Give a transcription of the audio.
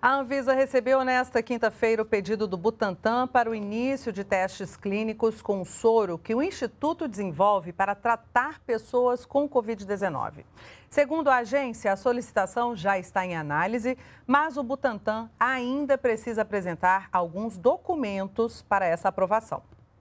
A Anvisa recebeu nesta quinta-feira o pedido do Butantan para o início de testes clínicos com soro que o Instituto desenvolve para tratar pessoas com Covid-19. Segundo a agência, a solicitação já está em análise, mas o Butantan ainda precisa apresentar alguns documentos para essa aprovação.